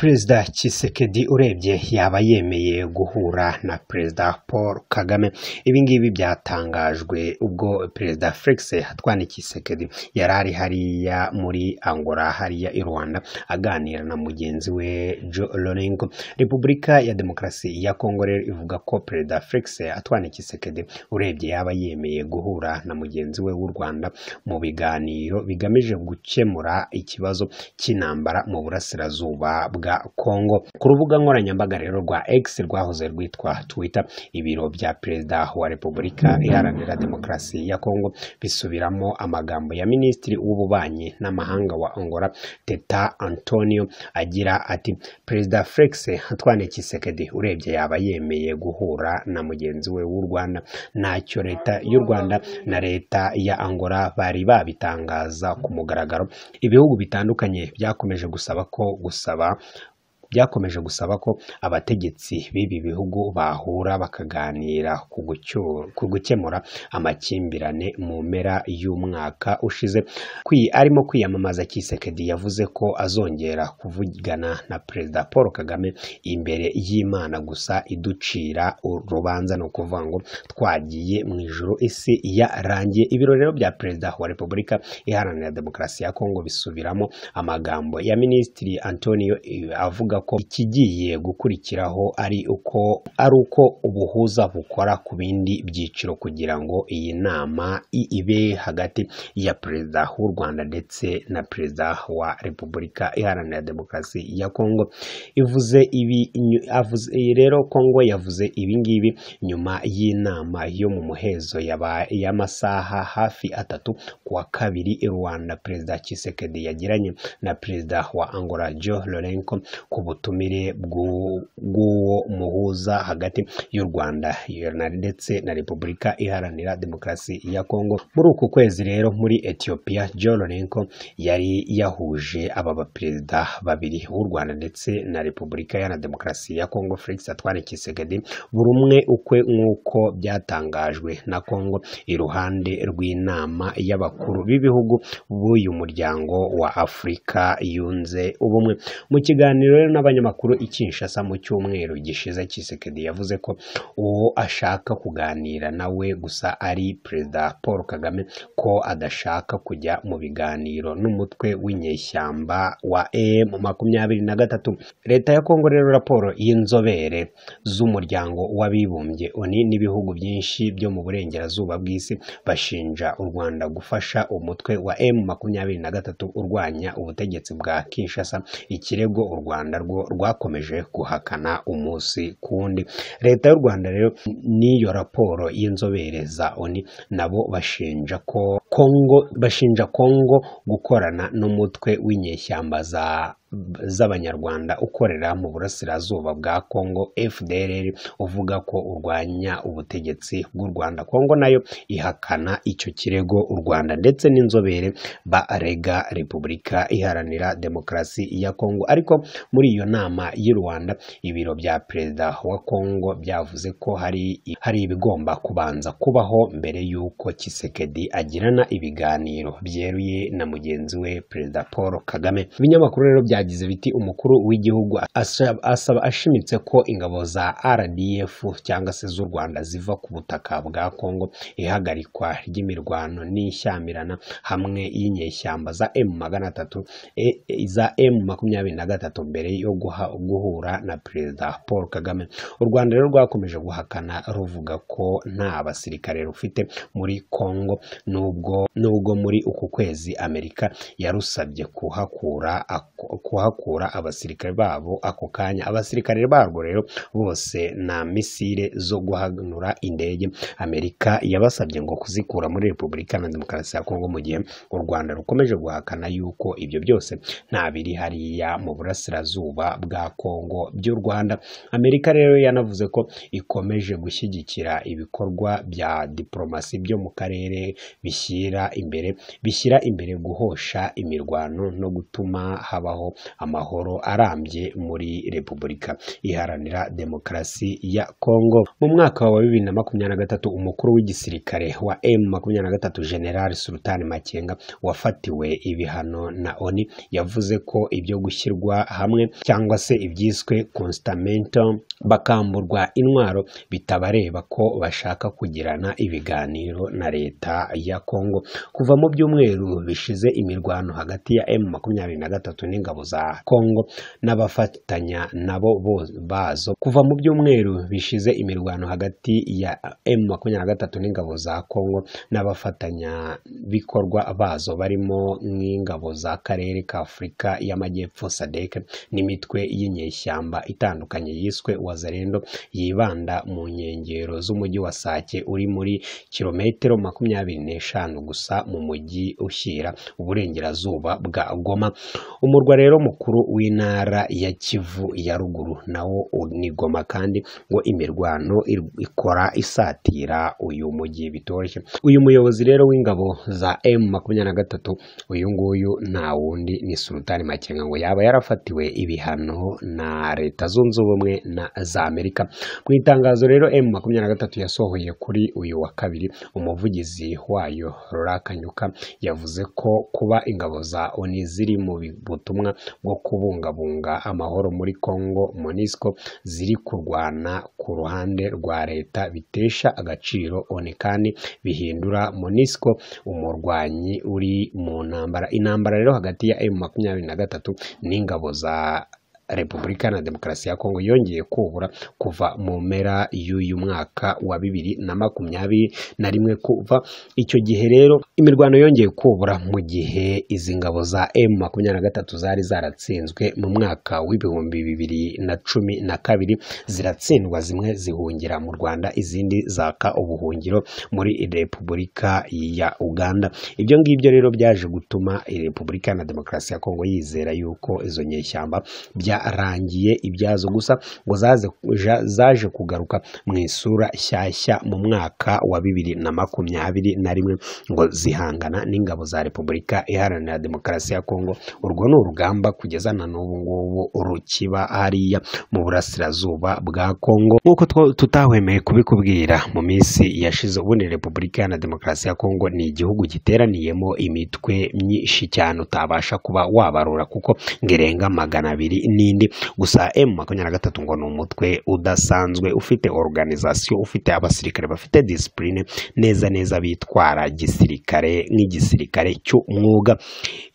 perezida Kisekedi urebye yaba yemeye guhura na perezida paul kagame ibingibi byatangajwe ubwo perezida felix hatwani Kisekedi yari ari hariya muri angola hariya i rwanda aganira na mugenzi we jo lorengo repubulika ya demokarasi ya kongo rero ivuga ko perezida felix hatwani Kisekedi urebye yaba yemeye guhura na mugenzi we w'u rwanda mu biganiro bigamije gukemura ikibazo cy'intambara mu burasirazuba bwa Congo ku rubuga nkoranyambaga rero rwa X rwahoze rwitwa Twitter ibiro bya perezida wa Repubulika iharanira demokarasi ya Congo bisubiramo amagambo ya minisitiri w'ububanyi n'amahanga wa Angola Teta Antonio agira ati perezida Felix Antoine Tshisekedi urebye yaba yemeye guhura na mugenzi we w'u Rwanda ntacyo leta y'u Rwanda na leta ya Angola bari babitangaza ku mugaragaro ibihugu bitandukanye byakomeje gusaba ko gusaba byakomeje gusaba ko abategetsi b'ibi bihugu bahura bakaganira ku gukemura amakimbirane mu mpera y'umwaka ushize kwi arimo kwiyamamaza Kisekedi yavuze ko azongera kuvugana na perezida paul kagame imbere y'imana gusa iducira urubanza ni ukuvuga ngo twagiye mu ijoro isi yarangiye ibiro rero bya perezida wa repubulika iharanira demokarasi ya kongo bisubiramo amagambo ya minisitiri antonio eh, avuga ko ikigiye gukurikiraho ari uko ari uko ubuhuza bukora ku bindi byiciro kugira ngo iyi nama ibe hagati ya perezida w'u Rwanda ndetse na perezida wa Repubulika Iharanira Demokarasi ya Kongo ivuze ibi avuze eh, rero Kongo yavuze ibingibi nyuma y'inama yo mu muhezo y'amasaha hafi atatu kuwa kabiri Rwanda perezida Tshisekedi yagiranye na perezida wa Angola Jo Lorenko ku ubutumire bw'uwo muhuza hagati y'u Rwanda ndetse na Repubulika Iharanira Demokarasi ya Kongo muri uku kwezi rero muri Ethiopia John Lorenko yari yahuje aba baperezida babiri b'u Rwanda ndetse na Repubulika Iharanira Demokarasi ya Kongo Felix Antoine Tshisekedi buri umwe ukwe nk'uko byatangajwe na Kongo iruhande rw'inama y'abakuru b'ibihugu b'uyu muryango wa Afurika yunze ubumwe mu kiganiro rero n'abanyamakuru i Kinshasa mu cyumweru gishize Kisekedi yavuze ko uwo ashaka kuganira nawe gusa ari perezida Paul Kagame ko adashaka kujya mu biganiro n'umutwe w'inyeshyamba wa emu makumyabiri na gatatu leta ya Kongo rero raporo y'inzobere z'umuryango w'abibumbye oni n'ibihugu byinshi byo mu burengerazuba bw'isi bashinja u Rwanda gufasha umutwe wa emu makumyabiri na gatatu urwanya ubutegetsi bwa Kinshasa ikirego u Rwanda rwarwo rwakomeje guhakana umunsi ku wundi leta y'u rwanda rero n'iyo raporo y'inzobere za oni nabo bashinja ko kongo bashinja kongo gukorana n'umutwe w'inyeshyamba za z'abanyarwanda ukorera mu burasirazuba bwa Congo FDLR uvuga ko urwanya ubutegetsi bw'u Rwanda Congo nayo ihakana icyo kirego u Rwanda ndetse n'inzobere ba Arega Repubulika iharanira demokarasi ya Congo ariko muri iyo nama y'u Rwanda ibiro bya perezida wa Congo byavuze ko hari hari ibigomba kubanza kubaho mbere y'uko Kisekedi agirana ibiganiro byeruye na mugenzi we perezida Paul Kagame ibinyamakuru rero bya byagize biti umukuru w'igihugu asaba ashimitse ko ingabo za rdf cyangwa se z'u rwanda ziva ku butaka bwa congo ihagarikwa ry'imirwano n'ishyamirana hamwe y'inyeshyamba za emu magana atatu e, za M makumyabiri na gatatu mbere yo guhura na perezida paul kagame u rwanda rero rwakomeje guhakana ruvuga ko nta basirikare rufite muri congo nubwo nubwo muri uku kwezi amerika yarusabye kuhakura kuhakura abasirikare babo ako kanya abasirikare barwo rero bose na misile zo guhanura indege amerika yabasabye ngo kuzikura muri repubulika na demokarasi ya kongo mu gihe u rwanda rukomeje guhakana yuko ibyo byose nta biri hariya mu burasirazuba bwa kongo by'u rwanda amerika rero yanavuze ko ikomeje gushyigikira ibikorwa bya diporomasi byo mu karere bishyira imbere bishyira imbere guhosha imirwano no gutuma habaho amahoro arambye muri repubulika iharanira demokarasi ya kongo mu mwaka wa bibiri na makumyabiri na gatatu umukuru w'igisirikare wa emu makumyabiri na gatatu generali sultani makenga wafatiwe ibihano na oni yavuze ko ibyo gushyirwa hamwe cyangwa se ibyiswe consitamento bakamburwa intwaro bitabareba ko bashaka kugirana ibiganiro na leta ya kongo kuva mu byumweru bishize imirwano hagati ya emu makumyabiri na gatatu n'ingabo za kongo n'abafatanya nabo bazo kuva mu byumweru bishize imirwano hagati ya emu makumyabiri na gatatu n'ingabo za kongo n'abafatanyabikorwa bazo barimo nk'ingabo za karere ka afurika y'amajyepfo sadek n'imitwe y'inyeshyamba itandukanye yiswe wazarendo yibanda mu nkengero z'umujyi wa sake uri muri kilometero makumyabiri n'eshanu gusa mu mujyi ushyira uburengerazuba bwa goma umurwa rero mukuru w'intara ya kivu ya ruguru nawo ni goma kandi ngo imirwano ikora isatira uyu mujyi bitoroshye uyu muyobozi rero w'ingabo za emu makumyabiri na gatatu uyu nguyu nta wundi ni sultani makenga ngo yaba yarafatiwe ibihano na leta zunze ubumwe na za amerika mu itangazo rero emu makumyabiri na gatatu yasohoye kuri uyu wa kabiri umuvugizi wayo rora kanyuka yavuze ko kuba ingabo za oni ziri mu butumwa bwo kubungabunga amahoro muri Congo Monisco ziri kurwana ku ruhande rwa leta bitesha agaciro one bihindura Monisco umurwanyi uri mu ntambara intambara rero hagati ya M makumyabiri na gatatu n'ingabo za repubulika na demokarasi ya kongo yongeye kubura kuva mu mpera y'uyu mwaka wa bibiri na makumyabiri na rimwe kuva icyo gihe rero imirwano yongeye kubura mu gihe izi ngabo za emu makumyabiri na gatatu zari zaratsinzwe mu mwaka w'ibihumbi bibiri na cumi na kabiri ziratsindwa zimwe zihungira mu rwanda izindi zaka ubuhungiro muri repubulika ya uganda ibyo ngibyo rero byaje gutuma repubulika na demokarasi ya kongo yizera yuko izo nyeshyamba bya zarangiye ibyazo gusa ngo zaje kugaruka mu isura nshyashya mu mwaka wa bibiri na makumyabiri na rimwe ngo zihangana n'ingabo za repubulika iharanira demokarasi ya kongo urwo ni urugamba kugeza na n'ubu ngubu rukiba hariya mu burasirazuba bwa kongo nk'uko tutahwemeye kubikubwira mu minsi yashize ubundi repubulika iharanira demokarasi ya kongo ni igihugu giteraniyemo imitwe myinshi cyane utabasha kuba wabarura kuko ngirenga magana abiri ni n'ibindi gusa emu makumyabiri na gatatu ngo ni umutwe udasanzwe ufite organizasiyo ufite abasirikare bafite disipurine neza neza bitwara gisirikare nk'igisirikare cy'umwuga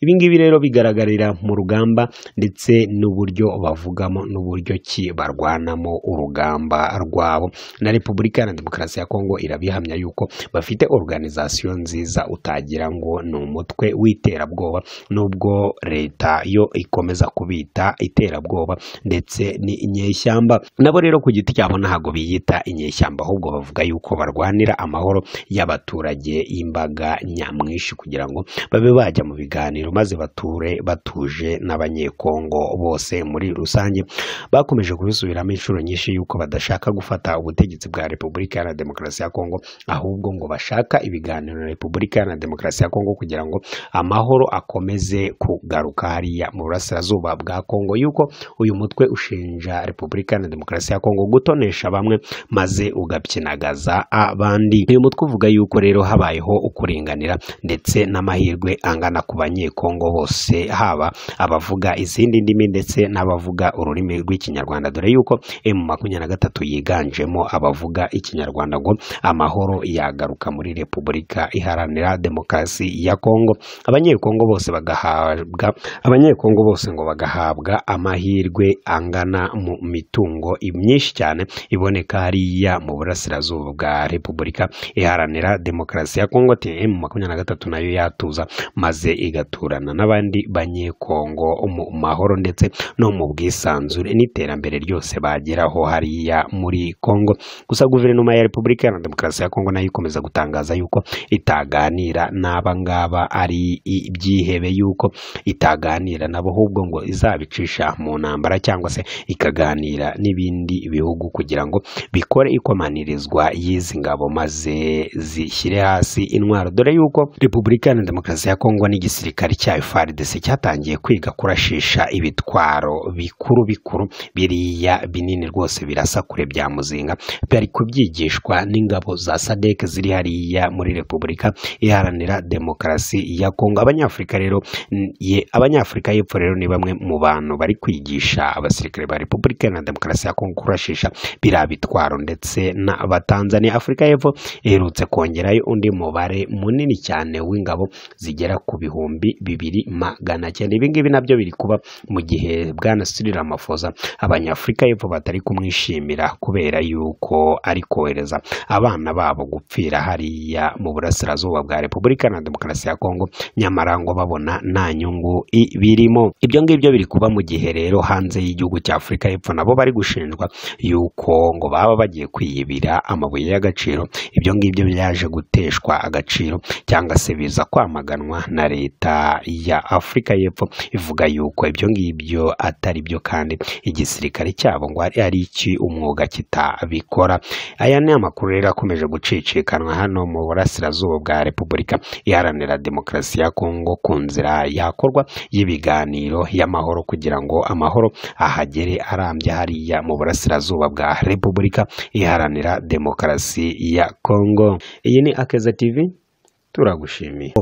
ibi rero bigaragarira mu rugamba ndetse n'uburyo bavugamo n'uburyo ki barwanamo urugamba rwabo na repubulika na demokarasi ya kongo irabihamya yuko bafite organizasiyo nziza utagira ngo ni umutwe w'iterabwoba nubwo leta yo ikomeza kubita itera y'iterabwoba ndetse n'inyeshyamba nabo rero ku giti cyabo ntabwo biyita inyeshyamba ahubwo bavuga yuko barwanira amahoro y'abaturage imbaga nyamwinshi kugira ngo babe bajya mu biganiro maze bature batuje n'abanyekongo bose muri rusange bakomeje kubisubiramo inshuro nyinshi yuko badashaka gufata ubutegetsi bwa repubulika iharanira demokarasi ya kongo ahubwo ngo bashaka ibiganiro na repubulika iharanira demokarasi ya kongo kugira ngo amahoro akomeze kugaruka hariya mu burasirazuba bwa kongo yuko uyu mutwe ushinja repubulika na demokarasi ya kongo gutonesha bamwe maze ugabyinagaza abandi uyu mutwe uvuga yuko rero habayeho ukuringanira ndetse n'amahirwe angana ku banyekongo bose haba abavuga izindi ndimi ndetse n'abavuga ururimi rw'ikinyarwanda dore yuko emu makumyabiri na gatatu yiganjemo abavuga ikinyarwanda ngo amahoro yagaruka muri repubulika iharanira demokarasi ya kongo abanyekongo bose bagahabwa abanyekongo bose ngo bagahabwa amahirwe amahirwe angana mu mitungo myinshi cyane iboneka hariya mu burasirazuba bwa repubulika iharanira demokarasi ya kongo TM makumyabiri na gatatu nayo yatuza maze igaturana n'abandi banyekongo mu mahoro ndetse no mu bwisanzure n'iterambere ryose bageraho hariya muri kongo gusa guverinoma ya repubulika iharanira demokarasi ya kongo nayo ikomeza gutangaza yuko itaganira n'aba ngaba ari ibyihebe yuko itaganira nabo ahubwo ngo izabicisha mu ntambara cyangwa se ikaganira n'ibindi bihugu kugira ngo bikore ikomanirizwa y'izi ngabo maze zishyire hasi intwaro dore yuko repubulika iharanira demokarasi ya kongo n'igisirikare cya FARDC cyatangiye kwiga kurashisha ibitwaro bikuru bikuru biriya binini rwose birasa kure bya muzinga bari kubyigishwa n'ingabo za sadek ziri hariya muri repubulika iharanira demokarasi ya kongo abanyafurika rero abanyafurika y'epfo rero ni bamwe mu bantu bari kwiga kwigisha abasirikare ba repubulika na demokarasi ya kongo kurashisha biriya bitwaro ndetse n'abatanzaniya afurika y'epfo iherutse kongerayo undi mubare munini cyane w'ingabo zigera ku bihumbi bibiri magana cyenda ibingibi ngibi nabyo biri kuba mu gihe bwana sirira amafoza abanyafurika y'epfo batari kumwishimira kubera yuko ari kohereza abana babo gupfira hariya mu burasirazuba bwa repubulika na demokarasi ya kongo nyamara ngo babona nta nyungu birimo ibyo ngibyo biri kuba mu gihe rero hanze y'igihugu cya afurika y'epfo nabo bari gushinjwa yuko ngo baba bagiye kwiyibira amabuye y'agaciro ibyo ngibyo byaje guteshwa agaciro cyangwa se biza kwamaganwa na leta ya afurika y'epfo ivuga yuko ibyo ngibyo atari byo kandi igisirikare cyabo ngo ari iki umwuga kitabikora aya ni amakuru rero akomeje gucicikanwa hano mu burasirazuba bwa repubulika iharanira demokarasi ya kongo ku nzira yakorwa y'ibiganiro y'amahoro kugira ngo amahoro ahagere arambye hariya mu burasirazuba bwa repubulika iharanira demokarasi ya kongo iyi ni akeza tivi turagushimiye